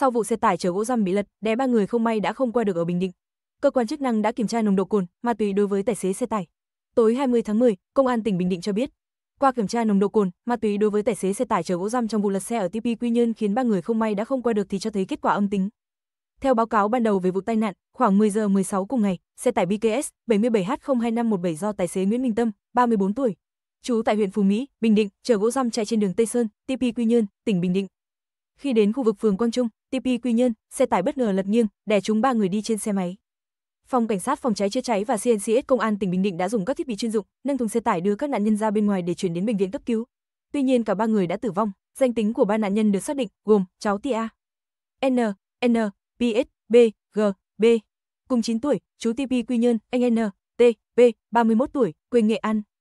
Sau vụ xe tải chở gỗ răm bị lật, đè ba người không may đã không qua được ở Bình Định. Cơ quan chức năng đã kiểm tra nồng độ cồn, ma túy đối với tài xế xe tải. Tối 20 tháng 10, công an tỉnh Bình Định cho biết, qua kiểm tra nồng độ cồn, ma túy đối với tài xế xe tải chở gỗ răm trong vụ lật xe ở TP Quy Nhơn khiến ba người không may đã không qua được thì cho thấy kết quả âm tính. Theo báo cáo ban đầu về vụ tai nạn, khoảng 10 giờ 16 cùng ngày, xe tải BKS 77H02517 do tài xế Nguyễn Minh Tâm, 34 tuổi, trú tại huyện Phú Mỹ, Bình Định, chở gỗ răm chạy trên đường Tây Sơn, TP Quy Nhơn, tỉnh Bình Định. Khi đến khu vực phường Quang Trung, TP Quy Nhân, xe tải bất ngờ lật nghiêng, đè trúng ba người đi trên xe máy. Phòng cảnh sát phòng cháy chữa cháy và CNCS công an tỉnh Bình Định đã dùng các thiết bị chuyên dụng, nâng thùng xe tải đưa các nạn nhân ra bên ngoài để chuyển đến bệnh viện cấp cứu. Tuy nhiên cả ba người đã tử vong, danh tính của ba nạn nhân được xác định, gồm cháu Tia N, N, PS, B, G, B, cùng 9 tuổi, chú TP Quy Nhơn, anh N, T, B, 31 tuổi, quê Nghệ An,